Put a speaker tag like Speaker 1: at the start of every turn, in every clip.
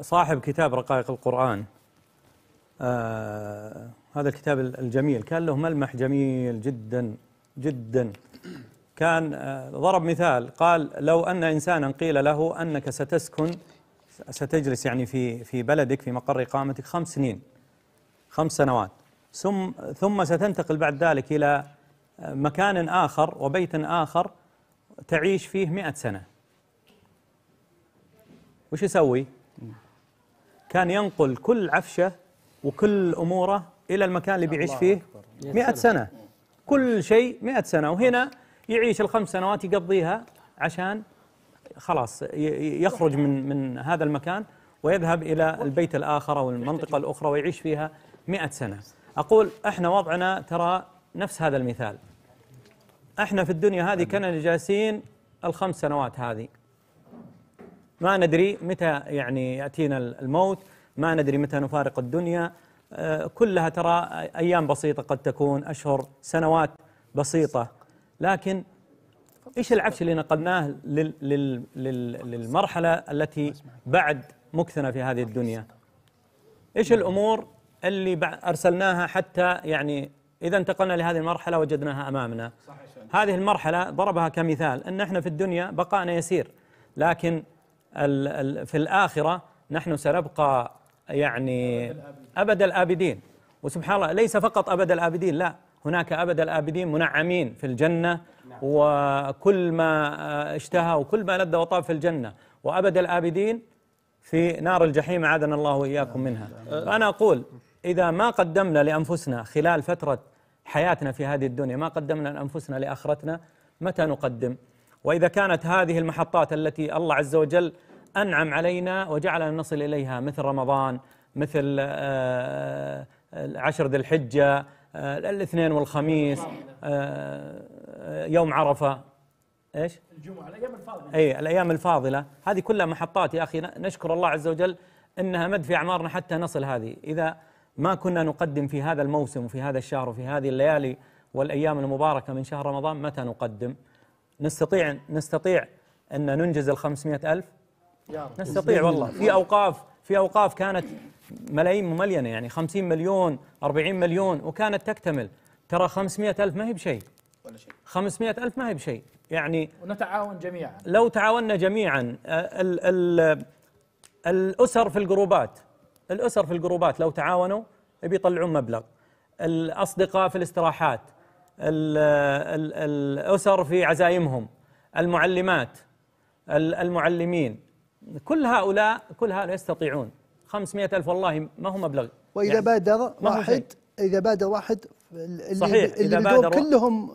Speaker 1: صاحب كتاب رقائق القرآن آه هذا الكتاب الجميل كان له ملمح جميل جدا جدا كان آه ضرب مثال قال لو أن إنسانا قيل له أنك ستسكن ستجلس يعني في في بلدك في مقر إقامتك خمس سنين خمس سنوات ثم ثم ستنتقل بعد ذلك إلى آه، مكان آخر وبيت آخر تعيش فيه مئة سنة وش يسوي؟ كان ينقل كل عفشه وكل اموره الى المكان اللي بيعيش فيه 100 سنه كل شيء 100 سنه وهنا يعيش الخمس سنوات يقضيها عشان خلاص يخرج من من هذا المكان ويذهب الى البيت الاخر او المنطقه الاخرى ويعيش فيها 100 سنه اقول احنا وضعنا ترى نفس هذا المثال احنا في الدنيا هذه كنا جالسين الخمس سنوات هذه ما ندري متى يعني يأتينا الموت ما ندري متى نفارق الدنيا آه، كلها ترى أيام بسيطة قد تكون أشهر سنوات بسيطة لكن إيش العفش اللي نقلناه للمرحلة التي بعد مكثنا في هذه الدنيا إيش الأمور اللي أرسلناها حتى يعني إذا انتقلنا لهذه المرحلة وجدناها أمامنا هذه المرحلة ضربها كمثال أن احنا في الدنيا بقائنا يسير لكن في الآخرة نحن سنبقى يعني أبد الآبدين وسبحان الله ليس فقط أبد الآبدين لا هناك أبد الآبدين منعمين في الجنة نعم. وكل ما آه، اشتهى وكل ما لذ وطاب في الجنة وأبد الآبدين في نار الجحيم عادنا الله وإياكم منها فأنا أقول إذا ما قدمنا لأنفسنا خلال فترة حياتنا في هذه الدنيا ما قدمنا لأنفسنا لآخرتنا متى نقدم؟ واذا كانت هذه المحطات التي الله عز وجل انعم علينا وجعلنا نصل اليها مثل رمضان مثل آه، آه، عشر ذي الحجه آه، الاثنين والخميس يوم عرفه ايش؟ الجمعه الايام الفاضله اي الايام الفاضله هذه كلها محطات يا اخي نشكر الله عز وجل انها مد في اعمارنا حتى نصل هذه اذا ما كنا نقدم في هذا الموسم وفي هذا الشهر وفي هذه الليالي والايام المباركه من شهر رمضان متى نقدم؟ نستطيع نستطيع أن ننجز ال 500 ألف نستطيع والله في أوقاف في أوقاف كانت ملايين مملينة يعني 50 مليون 40 مليون وكانت تكتمل ترى 500 ألف ما هي بشيء ولا شيء 500 ألف ما هي بشيء يعني
Speaker 2: ونتعاون جميعا
Speaker 1: لو تعاوننا جميعا الـ آه، الـ الأسر في الجروبات الأسر في الجروبات لو تعاونوا بيطلعون مبلغ الأصدقاء في الاستراحات الأسر في عزائمهم المعلمات المعلمين كل هؤلاء كل هؤلاء يستطيعون 500 ألف والله ما هو مبلغ
Speaker 2: وإذا يعني بادر واحد إذا بادر واحد اللي صحيح اللي إذا بادر كلهم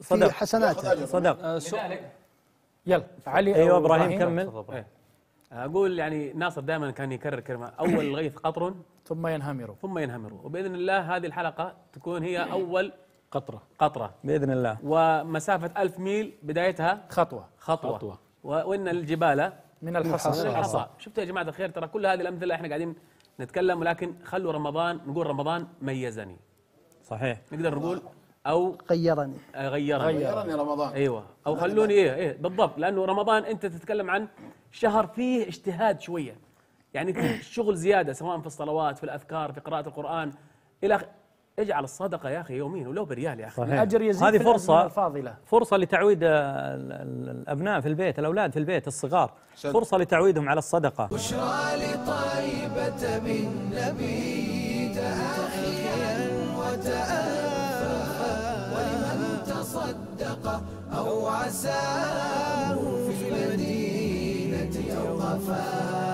Speaker 1: صدق في حسناته صدق
Speaker 2: صدق آه، يلا علي أيوة إبراهيم كمل إيه. أقول يعني ناصر دائما كان يكرر كلمة أول الغيث قطر ثم ينهمر ثم ينهمر وبإذن الله هذه الحلقة تكون هي أول قطرة قطرة بإذن الله ومسافة ألف ميل بدايتها خطوة خطوة, خطوة. وإن الجبال من الحصى من الحصى شفتوا يا جماعة الخير ترى كل هذه الأمثلة إحنا قاعدين نتكلم ولكن خلوا رمضان نقول رمضان ميزني صحيح نقدر نقول او غيرني آه، غيرني غيرني رمضان ايوه او خلوني ايه ايه بالضبط لانه رمضان انت تتكلم عن شهر فيه اجتهاد شويه يعني فيه شغل زياده سواء في الصلوات في الاذكار في قراءه القران الى اجعل الصدقه يا اخي يومين ولو بريال يا اخي صحيح. الاجر يزيد هذه فرصه
Speaker 1: الفاضله فرصه لتعويد الابناء في البيت الاولاد في البيت الصغار شد. فرصه لتعويدهم على الصدقه بشرى لطيبه من نبي تاخيا وتافى ولمن تصدق او عساه في المدينه او غفاه